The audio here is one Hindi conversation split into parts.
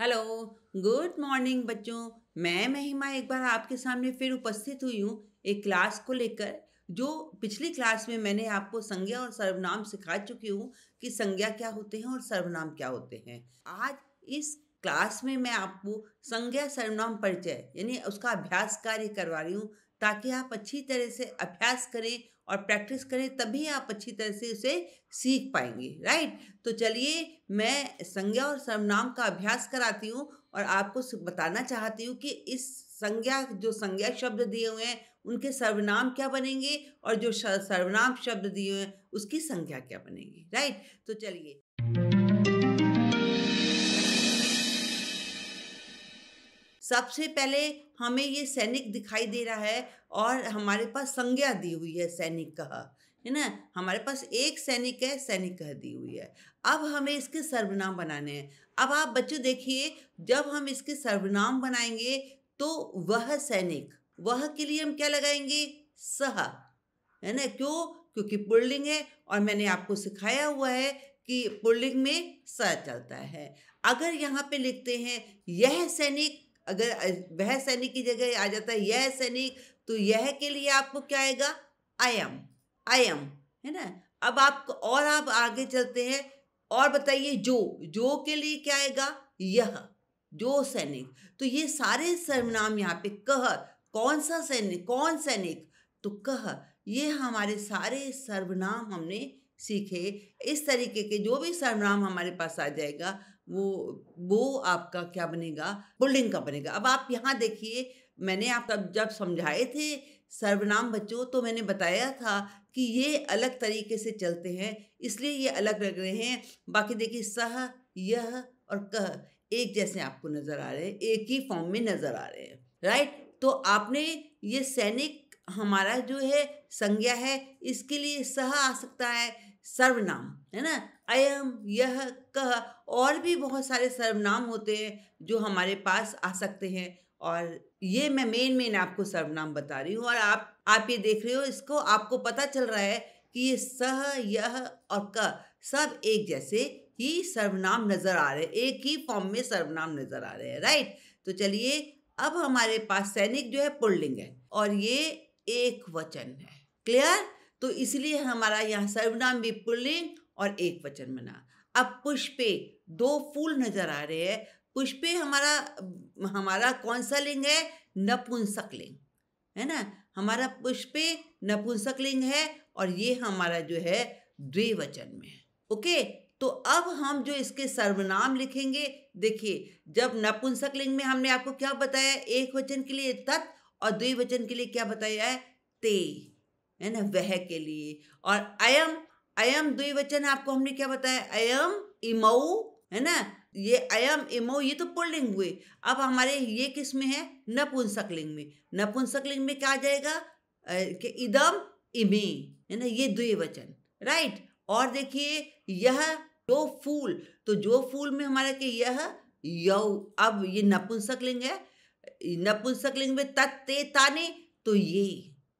हेलो गुड मॉर्निंग बच्चों मैं महिमा एक बार आपके सामने फिर उपस्थित हुई हूँ एक क्लास को लेकर जो पिछली क्लास में मैंने आपको संज्ञा और सर्वनाम सिखा चुकी हूँ कि संज्ञा क्या होते हैं और सर्वनाम क्या होते हैं आज इस क्लास में मैं आपको संज्ञा सर्वनाम परिचय यानी उसका अभ्यास कार्य करवा रही हूँ ताकि आप अच्छी तरह से अभ्यास करें और प्रैक्टिस करें तभी आप अच्छी तरह से उसे सीख पाएंगे राइट तो चलिए मैं संज्ञा और सर्वनाम का अभ्यास कराती हूँ और आपको बताना चाहती हूँ कि इस संज्ञा जो संज्ञा शब्द दिए हुए हैं उनके सर्वनाम क्या बनेंगे और जो सर्वनाम शब्द दिए हुए हैं उसकी संज्ञा क्या बनेगी राइट तो चलिए सबसे पहले हमें ये सैनिक दिखाई दे रहा है और हमारे पास संज्ञा दी हुई है सैनिक कह है ना हमारे पास एक सैनिक है सैनिक कह दी हुई है अब हमें इसके सर्वनाम बनाने हैं अब आप बच्चों देखिए जब हम इसके सर्वनाम बनाएंगे तो वह सैनिक वह के लिए हम क्या लगाएंगे सह है ना क्यों क्योंकि पुल्लिंग है और मैंने आपको सिखाया हुआ है कि पुल्लिंग में स चलता है अगर यहाँ पे लिखते हैं यह सैनिक अगर वह सैनिक की जगह आ जाता है यह सैनिक तो यह के लिए आपको क्या आएगा आई एम आई एम है ना अब आप और आप आगे चलते हैं और बताइए जो जो के लिए क्या आएगा यह जो सैनिक तो ये सारे सर्वनाम यहाँ पे कह कौन सा सैनिक कौन सैनिक तो कह ये हमारे सारे सर्वनाम हमने सीखे इस तरीके के जो भी सरनाम हमारे पास आ जाएगा वो वो आपका क्या बनेगा बुल्डिंग का बनेगा अब आप यहाँ देखिए मैंने आप जब समझाए थे सर्वनाम बच्चों तो मैंने बताया था कि ये अलग तरीके से चलते हैं इसलिए ये अलग लग रहे हैं बाकी देखिए सह यह और कह एक जैसे आपको नज़र आ रहे हैं एक ही फॉर्म में नज़र आ रहे हैं राइट तो आपने ये सैनिक हमारा जो है संज्ञा है इसके लिए सह आ सकता है सर्वनाम है ना अयम यह कह और भी बहुत सारे सर्वनाम होते हैं जो हमारे पास आ सकते हैं और ये मैं मेन मेन आपको सर्वनाम बता रही हूँ और आप आप ये देख रहे हो इसको आपको पता चल रहा है कि ये सह यह और क सब एक जैसे ही सर्वनाम नज़र आ रहे हैं एक ही फॉर्म में सर्वनाम नज़र आ रहे हैं राइट तो चलिए अब हमारे पास सैनिक जो है पुल्लिंग है और ये एक वचन है क्लियर तो इसलिए हमारा यहाँ सर्वनाम भी पुल्लिंग और एक वचन बना अब पुष्पे दो फूल नजर आ रहे हैं पुष्पे हमारा हमारा कौन सा लिंग है नपुंसक लिंग है ना हमारा पुष्पे नपुंसक लिंग है और ये हमारा जो है द्विवचन में है ओके तो अब हम जो इसके सर्वनाम लिखेंगे देखिए जब नपुंसक लिंग में हमने आपको क्या बताया एक वचन के लिए तत् और द्विवचन के लिए क्या बताया है ते है ना वह के लिए और अयम अयम द्विवचन आपको हमने क्या बताया अयम इमऊ है ना ये अयम इमऊ ये तो पुल्लिंग हुए अब हमारे ये किस में है नपुंसक लिंग में नपुंसक लिंग में क्या आ जाएगा कि इदम इमे है ना ये द्विवचन राइट और देखिए यह जो फूल तो जो फूल में हमारा के यह यौ अब ये नपुंसक लिंग है नपुंसक लिंग में तत्ते ताने तो ये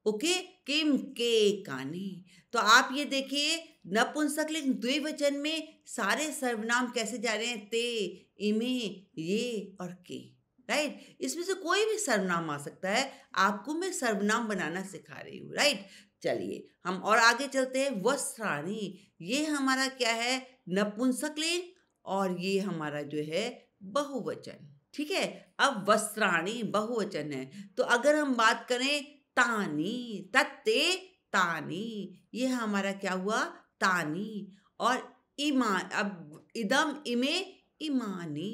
ओके किम के काने तो आप ये देखिए नपुंसकलिंग द्विवचन में सारे सर्वनाम कैसे जा रहे हैं ते इमे ये और के राइट इसमें से कोई भी सर्वनाम आ सकता है आपको मैं सर्वनाम बनाना सिखा रही हूँ राइट चलिए हम और आगे चलते हैं वस्त्राणी ये हमारा क्या है नपुंसकलिंग और ये हमारा जो है बहुवचन ठीक है अब वस्त्राणी बहुवचन है तो अगर हम बात करें तानी तत्ते तानी ये हमारा क्या हुआ तानी और इमा अब इदम इमे इमानी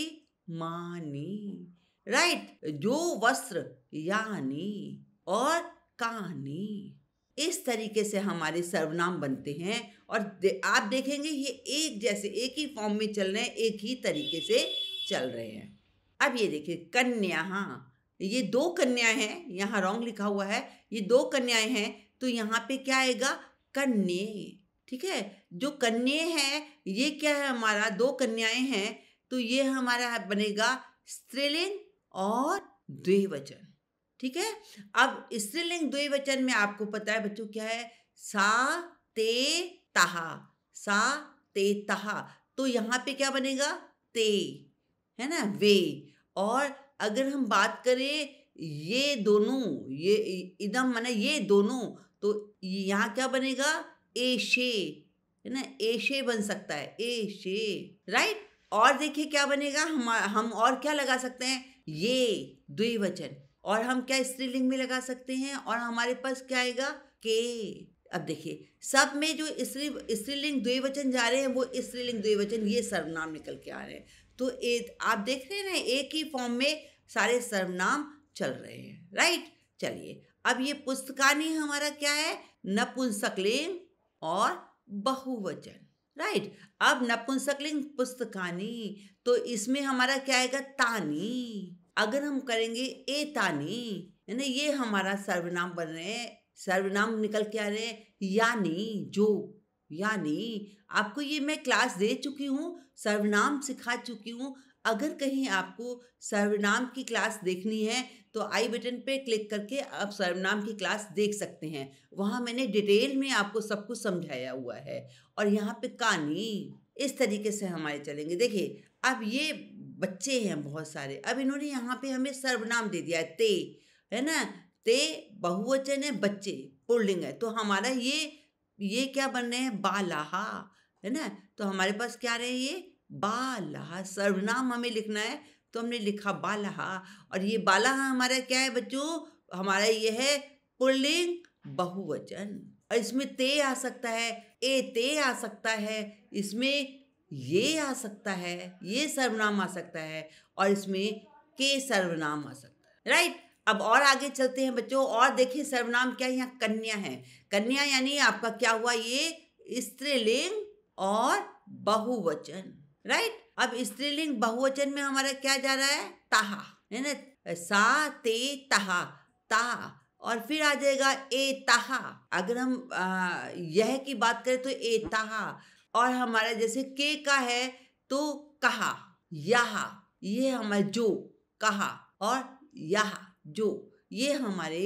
इमानी राइट जो वस्त्र यानी और कानी इस तरीके से हमारे सर्वनाम बनते हैं और दे, आप देखेंगे ये एक जैसे एक ही फॉर्म में चल रहे हैं एक ही तरीके से चल रहे हैं अब ये देखिए कन्या हाँ ये दो कन्याएं हैं यहाँ रॉन्ग लिखा हुआ है ये दो कन्याएं हैं तो यहाँ पे क्या आएगा कन्ये ठीक है जो कन्ये हैं ये क्या है हमारा दो कन्याएं हैं तो ये हमारा बनेगा स्त्रीलिंग और द्विवचन ठीक है अब स्त्रीलिंग द्विवचन में आपको पता है बच्चों क्या है सा ते तहा सा ते तहा तो यहाँ पे क्या बनेगा ते है ना वे और अगर हम बात करें ये दोनों ये इदम माने ये दोनों तो यहाँ क्या बनेगा ए शे है ना ए शे बन सकता है ए शे राइट और देखिए क्या बनेगा हम हम और क्या लगा सकते हैं ये द्विवचन और हम क्या स्त्रीलिंग में लगा सकते हैं और हमारे पास क्या आएगा के अब देखिए सब में जो स्त्री स्त्रीलिंग द्विवचन जा रहे हैं वो स्त्रीलिंग द्विवचन ये सर्वनाम निकल के आ रहे हैं तो ए, आप देख रहे हैं एक ही फॉर्म में सारे सर्वनाम चल रहे हैं राइट चलिए अब ये पुस्तकानी हमारा क्या है नपुंसकलिंग और बहुवचन राइट अब नपुंसकलिंग पुस्तकानी तो इसमें हमारा क्या आएगा तानी अगर हम करेंगे ए तानी यानी ये हमारा सर्वनाम बन रहे हैं सर्वनाम निकल के आ रहे हैं यानी जो यानी आपको ये मैं क्लास दे चुकी हूँ सर्वनाम सिखा चुकी हूँ अगर कहीं आपको सर्वनाम की क्लास देखनी है तो आई बटन पे क्लिक करके आप सर्वनाम की क्लास देख सकते हैं वहाँ मैंने डिटेल में आपको सब कुछ समझाया हुआ है और यहाँ पे कहानी इस तरीके से हमारे चलेंगे देखिए अब ये बच्चे हैं बहुत सारे अब इन्होंने यहाँ पे हमें सर्वनाम दे दिया है ते है ना ते बहुवचन है बच्चे पुल्लिंग है तो हमारा ये ये क्या बन रहे हैं बालाहा है ना तो हमारे पास क्या रहे ये बालहा सर्वनाम हमें लिखना है तो हमने लिखा बालहा और ये बालहा हमारा क्या है बच्चों हमारा ये है पुल्लिंग बहुवचन और इसमें ते आ सकता है ए ते आ सकता है इसमें ये आ सकता है ये सर्वनाम आ सकता है और इसमें के सर्वनाम आ सकता है राइट अब और आगे चलते हैं बच्चों और देखिए सर्वनाम क्या यहाँ कन्या है कन्या यानी आपका क्या हुआ ये स्त्रीलिंग और बहुवचन राइट अब स्त्रीलिंग बहुवचन में हमारा क्या जा रहा है ताहा है ना सा ते तहा ता और फिर आ जाएगा ए तहा अगर हम यह की बात करें तो ए तहा और हमारा जैसे के का है तो कहा यहा ये हमारे जो कहा और यह जो ये हमारे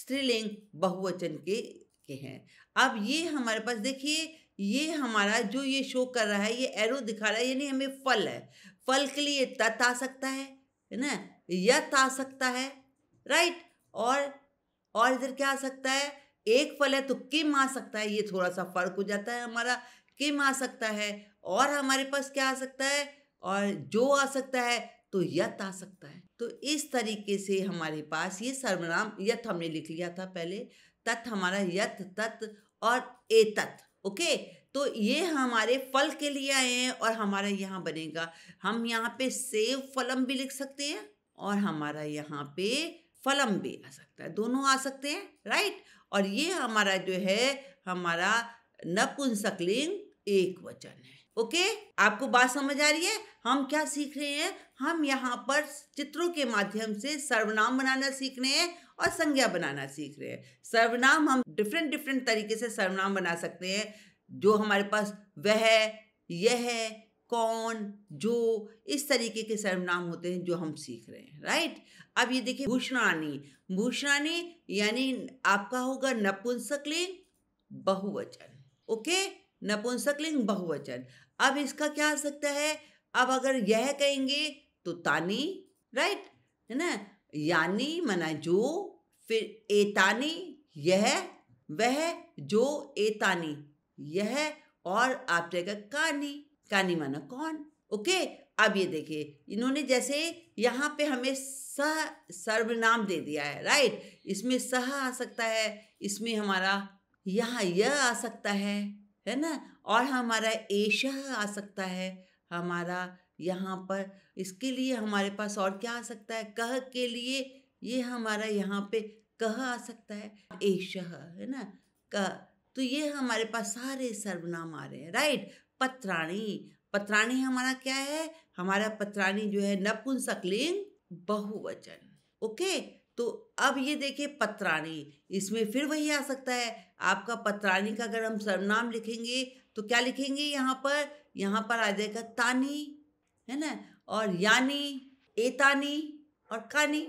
स्त्रीलिंग बहुवचन के के हैं अब ये हमारे पास देखिए ये हमारा जो ये शो कर रहा है ये एरो दिखा रहा है यानी हमें फल है फल के लिए तत् आ सकता है है ना यत आ सकता है राइट और और इधर क्या आ सकता है एक फल है तो किम आ सकता है ये थोड़ा सा फर्क हो जाता है हमारा किम आ सकता है और हमारे पास क्या आ सकता है और जो आ सकता है तो यत आ सकता है तो इस तरीके से हमारे पास ये सर्वनाम यथ हमने लिख लिया था पहले तत् हमारा यथ तत् और ए तत् ओके तो ये हमारे फल के लिए आए हैं और हमारा यहाँ बनेगा हम यहाँ पे सेव फलम भी लिख सकते हैं और हमारा यहाँ पे फलम भी आ सकता है दोनों आ सकते हैं राइट और ये हमारा जो है हमारा नपुंसकलिंग एक वचन है ओके आपको बात समझ आ रही है हम क्या सीख रहे हैं हम यहाँ पर चित्रों के माध्यम से सर्वनाम बनाना सीख रहे हैं और संज्ञा बनाना सीख रहे हैं सर्वनाम हम डिफरेंट डिफरेंट तरीके से सर्वनाम बना सकते हैं जो हमारे पास वह यह कौन जो इस तरीके के सर्वनाम होते हैं जो हम सीख रहे हैं राइट अब ये देखिए भूषणानी भूषणानी यानी आपका होगा नपुंसकलिंग बहुवचन ओके नपुंसकलिंग बहुवचन अब इसका क्या आ सकता है अब अगर यह कहेंगे तो तानी राइट है ना यानी मना जो फिर एतानी यह वह जो एतानी यह और आप जाएगा कानी कानी माना कौन ओके अब ये देखिए इन्होंने जैसे यहाँ पे हमें सह सर्वनाम दे दिया है राइट इसमें सह आ सकता है इसमें हमारा यहाँ यह आ सकता है है ना और हमारा एशह आ सकता है हमारा यहाँ पर इसके लिए हमारे पास और क्या आ सकता है कह के लिए ये हमारा यहाँ पे कह आ सकता है एश है ना कह तो ये हमारे पास सारे सर्वनाम आ रहे हैं राइट पत्राणी पत्राणी हमारा क्या है हमारा पत्राणी जो है नपुंसक लिंग बहुवचन ओके तो अब ये देखिए पत्राणी इसमें फिर वही आ सकता है आपका पत्राणी का अगर हम सर्वनाम लिखेंगे तो क्या लिखेंगे यहाँ पर यहाँ पर आ जाएगा तानी है ना और यानी एतानी और कानी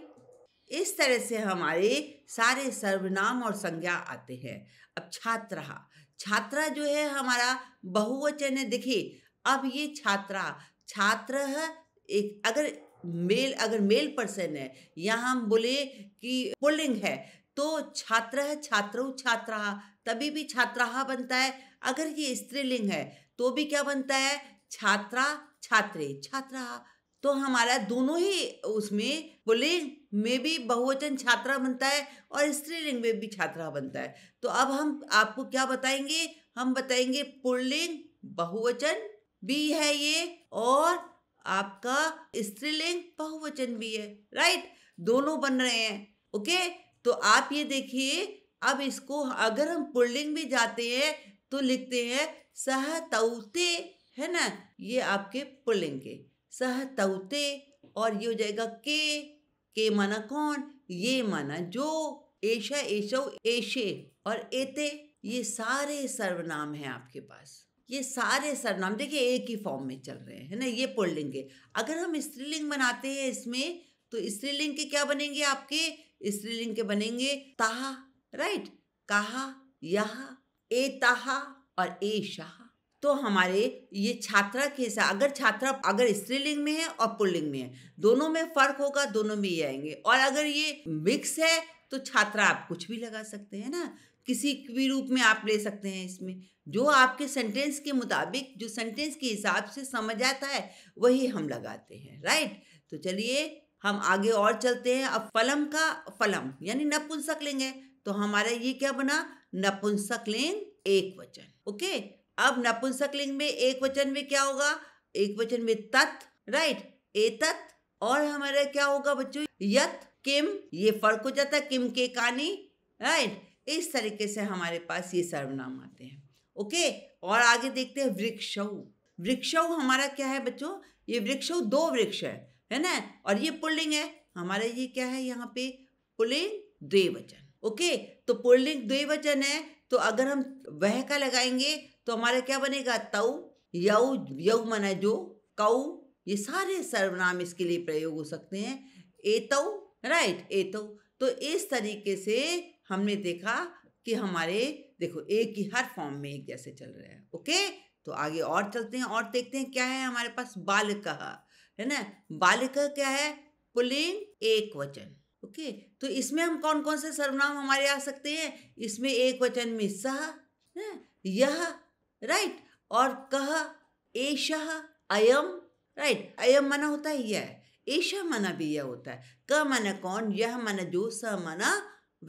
इस तरह से हमारे सारे सर्वनाम और संज्ञा आते हैं अब छात्रा छात्रा जो है हमारा बहुवचन है देखिए अब ये छात्रा छात्र एक अगर मेल अगर मेल पर्सन है या हम बोले कि पुलिंग है तो छात्र छात्र छात्रा तभी भी छात्रा बनता है अगर ये स्त्रीलिंग है तो भी क्या बनता है छात्रा छात्रे छात्रा तो हमारा दोनों ही उसमें पुलिंग में भी बहुवचन छात्रा बनता है और स्त्रीलिंग में भी छात्रा बनता है तो अब हम आपको क्या बताएंगे हम बताएंगे पुल्लिंग बहुवचन भी है ये और आपका स्त्रीलिंग बहुवचन भी है राइट दोनों बन रहे हैं ओके तो आप ये देखिए अब इसको अगर हम पुल्लिंग में जाते हैं तो लिखते हैं सह तौते है ना ये आपके पुलिंग के सह तवते और ये हो जाएगा के के माना कौन ये माना जो एशा एशव एशे और एते ये सारे सर्वनाम हैं आपके पास ये सारे सर्वनाम देखिए एक ही फॉर्म में चल रहे हैं है ना ये पुल्लिंग अगर हम स्त्रीलिंग बनाते हैं इसमें तो स्त्रीलिंग के क्या बनेंगे आपके स्त्रीलिंग के बनेंगे ताहा राइट कहा यहा ए ताहा और ए शाह तो हमारे ये छात्रा के हिसाब अगर छात्रा अगर स्त्रीलिंग में है और पुल्लिंग में है दोनों में फर्क होगा दोनों में ये आएंगे और अगर ये मिक्स है तो छात्रा आप कुछ भी लगा सकते हैं ना किसी भी रूप में आप ले सकते हैं इसमें जो आपके सेंटेंस के मुताबिक जो सेंटेंस के हिसाब से समझ आता है वही हम लगाते हैं राइट तो चलिए हम आगे और चलते हैं अब फलम का फलम यानी नपुंसक लिंग है तो हमारा ये क्या बना नपुंसक लिंग एक वचन ओके अब नपुंसक लिंग में एक वचन में क्या होगा एक वचन में तत् राइट ए तत् और हमारा क्या होगा बच्चों यत किम ये फर्क हो जाता है किम के कानी राइट इस तरीके से हमारे पास ये सर्वनाम आते हैं ओके और आगे देखते हैं वृक्षऊ वृक्षऊ हमारा क्या है बच्चों ये वृक्ष दो वृक्ष है है ना और ये पुल्लिंग है हमारा ये क्या है यहाँ पे पुल्लिंग द्विवचन ओके तो पुल्लिंग द्विवचन है तो अगर हम वह का लगाएंगे तो हमारा क्या बनेगा तऊ यऊ यऊ मना जो कऊ ये सारे सर्वनाम इसके लिए प्रयोग हो सकते हैं एतऊ राइट एतऊ तो इस तरीके से हमने देखा कि हमारे देखो एक ही हर फॉर्म में एक जैसे चल रहा है ओके तो आगे और चलते हैं और देखते हैं क्या है हमारे पास बालक है ना बालक क्या है पुलिंग एक वचन ओके तो इसमें हम कौन कौन से सर्वनाम हमारे आ सकते हैं इसमें एक वचन में सह यह राइट और कह एशह अयम राइट अयम माना होता है यह एशा माना भी यह होता है क माना कौन यह माना जो स माना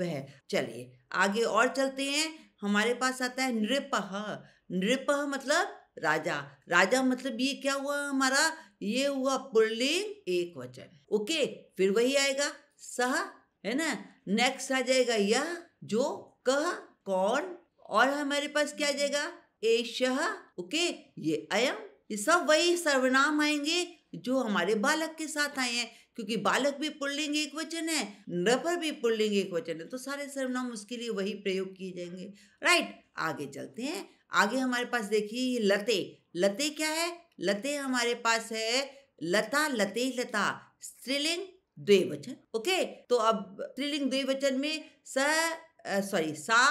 वह चलिए आगे और चलते हैं हमारे पास आता है नृपह नृप मतलब राजा राजा मतलब ये क्या हुआ हमारा ये हुआ पुल्लिंग एक वचन ओके फिर वही आएगा सह है ना नेक्स्ट आ जाएगा यह जो कह कौन और हमारे पास क्या आ जाएगा एश ओके ये अयम ये सब वही सर्वनाम आएंगे जो हमारे बालक के साथ आए हैं क्योंकि बालक भी पुल्लिंग एक वचन है नपर भी पुल्लिंग एक वचन है तो सारे सर्वनाम उसके लिए वही प्रयोग किए जाएंगे राइट आगे चलते हैं आगे हमारे पास देखिए ये लते लते क्या है लते हमारे पास है लता लते लता स्त्रीलिंग द्विवचन ओके तो अब स्त्रीलिंग द्विवचन में स सॉरी सा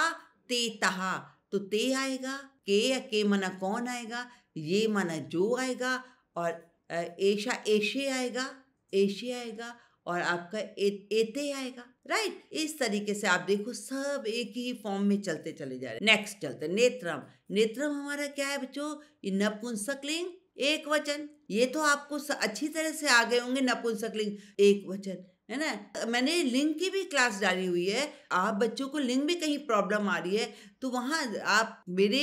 ते तहा तो ते आएगा के या के मना कौन आएगा ये मना जो आएगा और एशा एशे आएगा एशे आएगा और आपका ए, एते आएगा राइट इस तरीके से आप देखो सब एक ही फॉर्म में चलते चले जा रहे नेक्स्ट चलते नेत्रम नेत्रम हमारा क्या है बच्चों नपुंसक लिंग एक वचन ये तो आपको अच्छी तरह से आ गए होंगे नपुंसक लिंग एक वचन है ना मैंने लिंग की भी क्लास डाली हुई है आप बच्चों को लिंग में कहीं प्रॉब्लम आ रही है तो वहाँ आप मेरे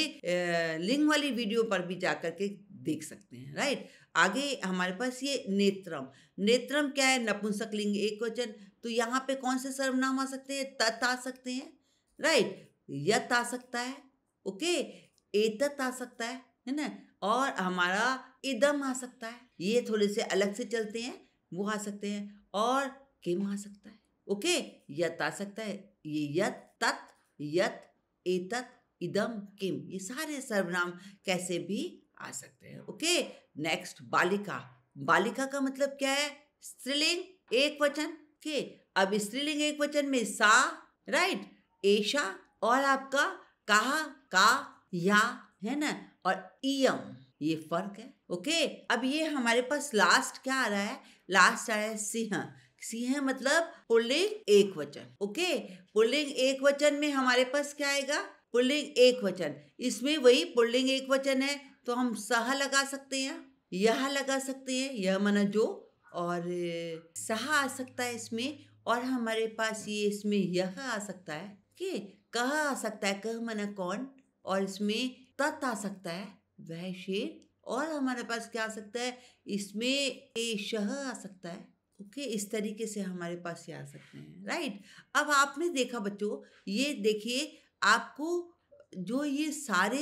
लिंग वाली वीडियो पर भी जा कर के देख सकते हैं राइट आगे हमारे पास ये नेत्रम नेत्रम क्या है नपुंसक लिंग एक वचन तो यहाँ पे कौन से सर्वनाम आ सकते हैं तत् आ सकते हैं राइट यत आ सकता है ओके एतत आ सकता है है ना और हमारा इदम आ सकता है ये थोड़े से अलग से चलते हैं वो आ सकते हैं और किम आ सकता है ओके यत आ सकता है ये यत तत् यत एतत इदम किम ये सारे सर्वनाम कैसे भी आ सकते हैं ओके नेक्स्ट बालिका बालिका का मतलब क्या है स्त्रीलिंग एक वचन के अब स्त्रीलिंग एक वचन में सा राइट एशा और आपका कहा का या है ना और इम ये फर्क है ओके अब ये हमारे पास लास्ट क्या आ रहा है लास्ट आ रहा है सिंह सी है मतलब पुल्लिंग एक वचन ओके पुल्लिंग एक वचन में हमारे पास क्या आएगा पुल्लिंग एक वचन इसमें वही पुल्लिंग एक वचन है तो हम सह लगा सकते हैं यह लगा सकते हैं यह मना जो और सह आ सकता है इसमें और हमारे पास ये इसमें यह आ सकता है कि कह आ सकता है कह मना कौन और इसमें तत् आ सकता है वह शेर और हमारे पास क्या आ सकता है इसमें ए शह आ सकता है ओके okay, इस तरीके से हमारे पास ये आ सकते हैं राइट अब आपने देखा बच्चों ये देखिए आपको जो ये सारे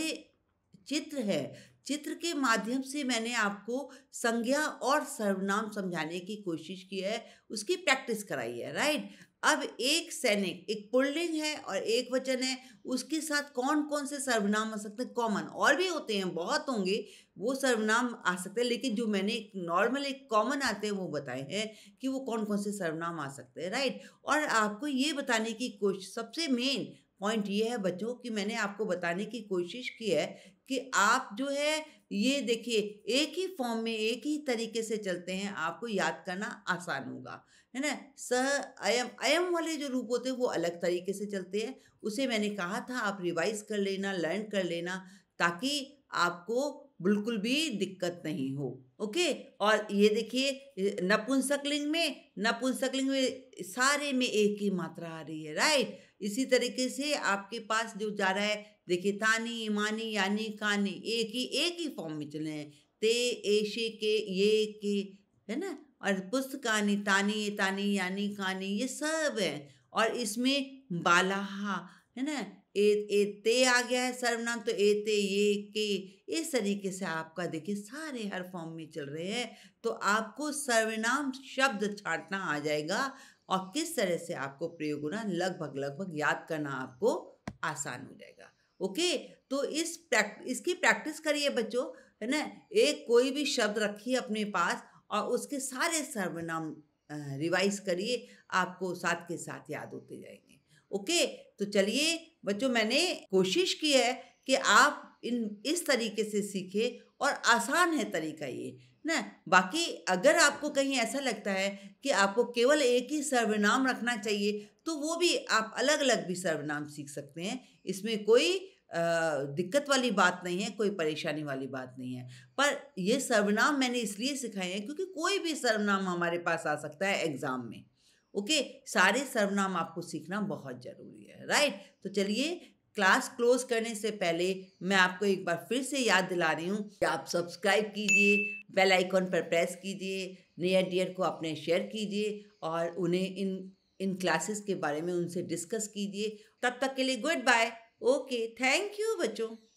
चित्र है चित्र के माध्यम से मैंने आपको संज्ञा और सर्वनाम समझाने की कोशिश की है उसकी प्रैक्टिस कराई है राइट अब एक सैनिक एक पुल्लिंग है और एक वचन है उसके साथ कौन कौन से सर्वनाम आ सकते हैं कॉमन और भी होते हैं बहुत होंगे वो सर्वनाम आ सकते हैं लेकिन जो मैंने एक नॉर्मल एक कॉमन आते हैं वो बताए हैं कि वो कौन कौन से सर्वनाम आ सकते हैं राइट और आपको ये बताने की कोशिश सबसे मेन पॉइंट ये है बच्चों कि मैंने आपको बताने की कोशिश की है कि आप जो है ये देखिए एक ही फॉर्म में एक ही तरीके से चलते हैं आपको याद करना आसान होगा है ना सह अयम अयम वाले जो रूप होते हैं वो अलग तरीके से चलते हैं उसे मैंने कहा था आप रिवाइज कर लेना लर्न कर लेना ताकि आपको बिल्कुल भी दिक्कत नहीं हो ओके और ये देखिए नपुंसकलिंग में नपुंसकलिंग में सारे में एक ही मात्रा आ रही है राइट इसी तरीके से आपके पास जो जा रहा है देखिए तानी मानी यानी कानी एक ही एक ही फॉर्म में चले हैं ते एशे के ये के है ना और पुस्तकानी तानी तानी यानी कानी ये सब है और इसमें बालाहा है ना ए, ए ते आ गया है सर्वनाम तो ए ते ये के इस तरीके से आपका देखिए सारे हर फॉर्म में चल रहे हैं तो आपको सर्वनाम शब्द छाटना आ जाएगा और किस तरह से आपको प्रयोग होना लगभग लगभग याद करना आपको आसान हो जाएगा ओके तो इस प्रैक्ट इसकी प्रैक्टिस करिए बच्चों है ना एक कोई भी शब्द रखिए अपने पास और उसके सारे सर्वनाम रिवाइज करिए आपको साथ के साथ याद होते जाएंगे ओके तो चलिए बच्चों मैंने कोशिश की है कि आप इन इस तरीके से सीखें और आसान है तरीका ये ना बाकी अगर आपको कहीं ऐसा लगता है कि आपको केवल एक ही सर्वनाम रखना चाहिए तो वो भी आप अलग अलग भी सर्वनाम सीख सकते हैं इसमें कोई दिक्कत वाली बात नहीं है कोई परेशानी वाली बात नहीं है पर ये सर्वनाम मैंने इसलिए सिखाए हैं क्योंकि कोई भी सर्वनाम हमारे पास आ सकता है एग्ज़ाम में ओके सारे सर्वनाम आपको सीखना बहुत ज़रूरी है राइट तो चलिए क्लास क्लोज करने से पहले मैं आपको एक बार फिर से याद दिला रही हूँ कि आप सब्सक्राइब कीजिए बेल आइकॉन पर प्रेस कीजिए नियर डियर को अपने शेयर कीजिए और उन्हें इन इन क्लासेस के बारे में उनसे डिस्कस कीजिए तब तक के लिए good bye okay thank you बच्चों